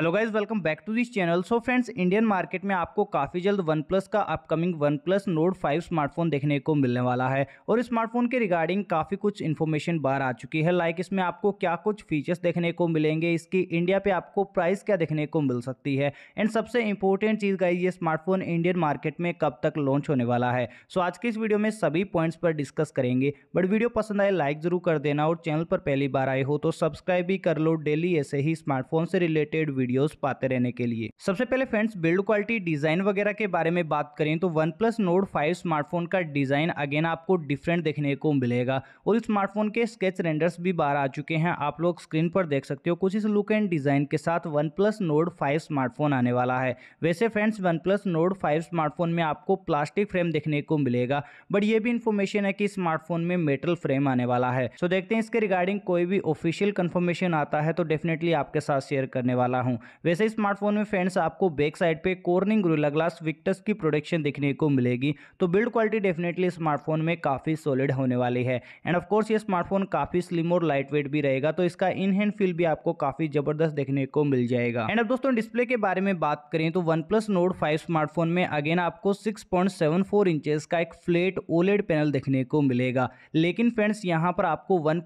hello guys welcome back to this channel so friends Indian market में आपको काफ़ी जल्द वन प्लस का upcoming OnePlus Nord five smartphone देखने को मिलने वाला है और स्मार्टफोन के रिगार्डिंग काफ़ी कुछ इन्फॉर्मेशन बाहर आ चुकी है लाइक इसमें आपको क्या कुछ फीचर्स देखने को मिलेंगे इसकी इंडिया पे आपको प्राइस क्या देखने को मिल सकती है एंड सबसे इंपॉर्टेंट चीज़ गाइज ये स्मार्टफोन इंडियन मार्केट में कब तक लॉन्च होने वाला है सो so, आज के इस वीडियो में सभी पॉइंट्स पर डिस्कस करेंगे बट वीडियो पसंद आए लाइक ज़रूर कर देना और चैनल पर पहली बार आए हो तो सब्सक्राइब भी कर लो डेली ऐसे ही स्मार्टफोन से रिलेटेड वीडियो वीडियोस पाते रहने के लिए सबसे पहले फ्रेंड्स बिल्ड क्वालिटी डिजाइन वगैरह के बारे में बात करें तो OnePlus Nord five smartphone का डिजाइन अगेन आपको डिफरेंट देखने को मिलेगा और स्मार्टफोन के स्केच रेंडर्स भी बाहर आ चुके हैं आप लोग स्क्रीन पर देख सकते हो कुछ इस लुक एंड डिजाइन के साथ OnePlus Nord five smartphone आने वाला है वैसे friends OnePlus Nord five smartphone में आपको प्लास्टिक फ्रेम देखने को मिलेगा बट ये भी इन्फॉर्मेशन है कि स्मार्टफोन में मेटल फ्रेम आने वाला है सो so, देखते हैं इसके रिगार्डिंग कोई भी ऑफिशियल कंफर्मेशन आता है तो डेफिनेटली आपके साथ शेयर करने वाला हूँ वैसे स्मार्टफोन में फ्रेंड्स आपको बैक साइड पे कोर्निंग गुरुला ग्लास विक्टस की प्रोडक्शन देखने को मिलेगी तो बिल्ड क्वालिटी डेफिनेटली स्मार्टफोन में काफ़ी सॉलिड होने वाली है एंड ऑफकोर्स ये स्मार्टफोन काफ़ी स्लिम और लाइट वेट भी रहेगा तो इसका इन हैंड फील भी आपको काफ़ी ज़बरदस्त देखने को मिल जाएगा एंड अब दोस्तों डिस्प्ले के बारे में बात करें तो वन प्लस नोट स्मार्टफोन में अगेन आपको सिक्स पॉइंट का एक फ्लेट ओलेड पैनल देखने को मिलेगा लेकिन फ्रेंड्स यहाँ पर आपको वन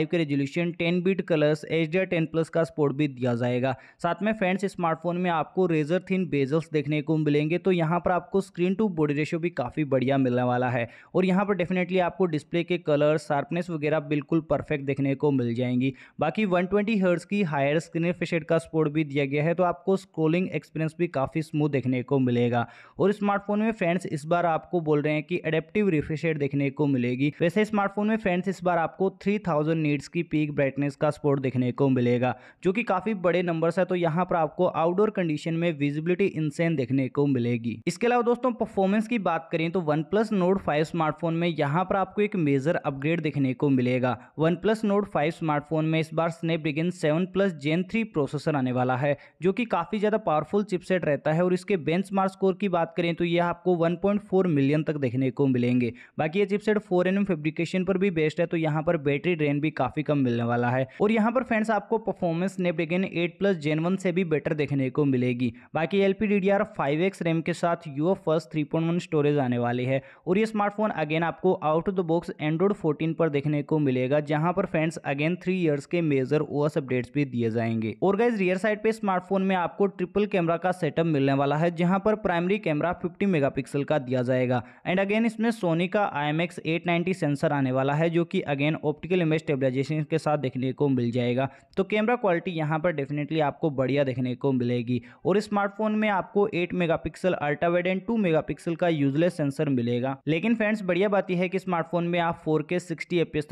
के resolution ten bit colours H D का स्पोर्ट भी दिया जाएगा साथ में फ्रेंड्स स्मार्टफोन में आपको रेजर थिन बेजल्स देखने को मिलेंगे तो यहाँ पर आपको स्क्रीन टू बॉडी रेशियो भी काफ़ी बढ़िया मिलने वाला है और यहाँ पर डेफिनेटली आपको डिस्प्ले के कलर शार्पनेस वगैरह बिल्कुल परफेक्ट देखने को मिल जाएंगी बाकी वन ट्वेंटी की हायर स्क्रीन रिफ्रेश का सपोर्ट भी दिया गया है तो आपको स्क्रोलिंग एक्सपीरियंस भी काफ़ी स्मूथ देखने को मिलेगा और स्मार्टफोन में फ्रेंड्स इस बार आपको बोल रहे हैं कि एडेप्टिव रिफ्रेश देखने को मिलेगी वैसे स्मार्टफोन में फ्रेंड्स इस बार आपको थ्री थाउजेंड की पीक ब्राइटनेस का सपोर्ट देखने को मिलेगा जो कि काफ़ी बड़े नंबर है तो यहाँ पर आपको आउटडोर कंडीशन में विजिबिलिटी इंसेन देखने को मिलेगी इसके अलावा दोस्तों परफॉर्मेंस की बात करें तो OnePlus Nord five smartphone में यहाँ पर आपको एक मेजर अपग्रेड देखने को मिलेगा OnePlus Nord five smartphone में इस बार Snapdragon seven plus gen three processor आने वाला है जो कि काफी ज्यादा पावरफुल चिपसेट रहता है और इसके बेंच स्कोर की बात करें तो यह आपको वन मिलियन तक देखने को मिलेंगे बाकी ये चिपसेट फोर एन फेब्रिकेशन पर भी बेस्ट है तो यहाँ पर बैटरी ड्रेन भी काफी कम मिलने वाला है और यहाँ पर फ्रेंड्स आपको performance Snapdragon eight plus gen one से भी बेटर देखने को मिलेगी बाकी एल पी रैम के साथ U F first three storage आने वाली है और ये स्मार्टफोन अगेन आपको out of the box Android fourteen पर देखने को मिलेगा जहाँ पर फ्रेंड्स अगेन थ्री ईयर्स के मेजर ओएस अपडेट्स भी दिए जाएंगे और गाइज रियर साइड पे स्मार्टफोन में आपको ट्रिपल कैमरा का सेटअप मिलने वाला है जहां पर प्राइमरी कैमरा 50 मेगापिक्सल का दिया जाएगा एंड अगेन इसमें सोनी का आई 890 सेंसर आने वाला है जो कि अगेन ऑप्टिकल इमेज स्टेबलाइजेशन के साथ देखने को मिल जाएगा तो कैमरा क्वालिटी यहां पर डेफिनेटली आपको बढ़िया देखने को मिलेगी और स्मार्टफोन में आपको 8 megapixel ultrawide and mega pixel का यूजलेस सेंसर मिलेगा लेकिन फ्रेंड्स बढ़िया बात यह है कि स्मार्टफोन में आप फोर के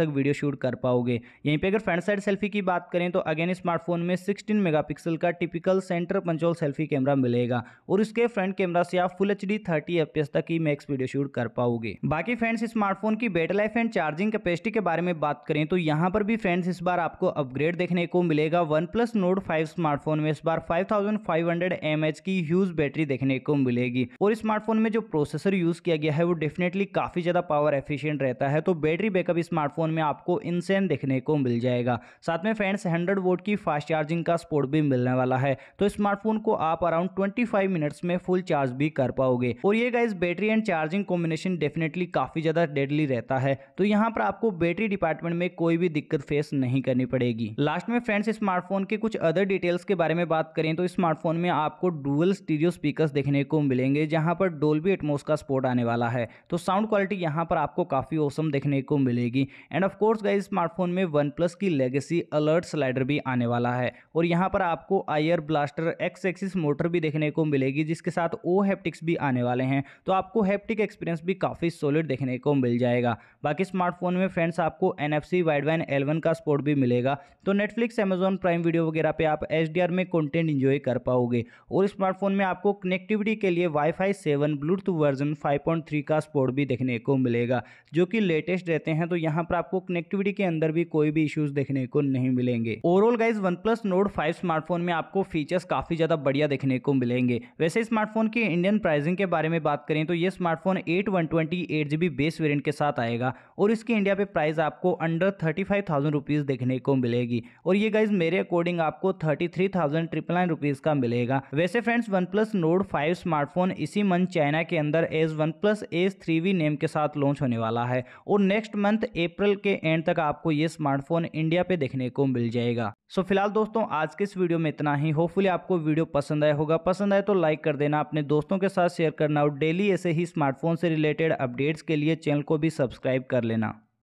तक वीडियो शूट कर पाओगे यहीं पर अगर फ्रंट साइड सेल्फी की बात करें तो अगेन स्मार्टफोन में सिक्सटीन मेगा का typical centre punch hole selfie camera मिलेगा और इसके फ्रंट कैमरा से आप फुल एच डी थर्टी तक ही मैक्स वीडियो शूट कर पाओगे बाकी फ्रेंड्स स्मार्टफोन की battery life and charging capacity के बारे में बात करें तो यहाँ पर भी फ्रेंड्स इस बार आपको अपग्रेड देखने को मिलेगा OnePlus Nord five smartphone smartphone में इस बार 5500 थाउजेंड की ह्यूज बैटरी देखने को मिलेगी और स्मार्टफोन में जो प्रोसेसर यूज किया गया है वो डेफिनेटली काफी ज्यादा पावर एफिशिएंट रहता है तो बैटरी बैकअप स्मार्टफोन में आपको इनसेन देखने को मिल जाएगा साथ में फ्रेंड्स हंड्रेड वोट की फास्ट चार्जिंग का सपोर्ट भी मिलने वाला है तो स्मार्टफोन को आप अराउंड ट्वेंटी मिनट्स में फुल चार्ज भी कर पाओगे और ये guys battery and charging combination definitely काफी ज्यादा डेडली रहता है तो यहाँ पर आपको बैटरी डिपार्टमेंट में कोई भी दिक्कत फेस नहीं करनी पड़ेगी लास्ट में फ्रेंड्स स्मार्टफोन के कुछ अदर डिटेल्स के बारे बारे में बात करें तो स्मार्टफोन में आपको डुअल स्टीरियो स्पीकर्स देखने को मिलेंगे जहां पर डोल्बी एटमोस का सपोर्ट आने वाला है तो साउंड क्वालिटी यहां पर आपको काफ़ी ओसम देखने को मिलेगी एंड ऑफ कोर्स गई स्मार्टफोन में वन प्लस की लेगेसी अलर्ट स्लाइडर भी आने वाला है और यहाँ पर आपको IR blaster X axis motor भी देखने को मिलेगी जिसके साथ ओ हैप्टिक्स भी आने वाले हैं तो आपको हैप्टिक एक्सपीरियंस भी काफ़ी सॉलिड देखने को मिल जाएगा बाकी स्मार्टफोन में फ्रेंड्स आपको N F C Widevine L one का सपोर्ट भी मिलेगा तो नेटफ्लिक्स अमेजोन प्राइम वीडियो वगैरह पे आप एच डी आर में कंटेंट इंजॉय कर पाओगे और स्मार्टफोन में आपको कनेक्टिविटी के लिए वाईफाई सेवन ब्लूटूथ वर्जन 5.3 का सपोर्ट भी देखने को मिलेगा जो कि लेटेस्ट रहते हैं तो यहाँ पर आपको कनेक्टिविटी के अंदर भी कोई भी इश्यूज देखने को नहीं मिलेंगे overall guys OnePlus Nord five smartphone में आपको फीचर्स काफ़ी ज़्यादा बढ़िया देखने को मिलेंगे वैसे स्मार्टफोन की इंडियन प्राइसिंग के बारे में बात करें तो ये smartphone eight one twenty eight G B base variant के साथ आएगा और इसकी इंडिया पे प्राइस आपको under thirty five thousand rupees देखने को मिलेगी और ये गाइज मेरे अकॉर्डिंग आपको thirty three thousand thousand triple nine rupees का मिलेगा वैसे friends OnePlus Nord five smartphone इसी मंथ चाइना के अंदर as OnePlus Ace three V name के साथ लॉन्च होने वाला है और नेक्स्ट मंथ अप्रैल के एंड तक आपको ये स्मार्टफोन इंडिया पे देखने को मिल जाएगा सो so, फिलहाल दोस्तों आज के इस वीडियो में इतना ही होपफुली आपको वीडियो पसंद आया होगा पसंद आए तो लाइक कर देना अपने दोस्तों के साथ शेयर करना और डेली ऐसे ही स्मार्टफोन से रिलेटेड अपडेट्स के लिए चैनल को भी सब्सक्राइब कर लेना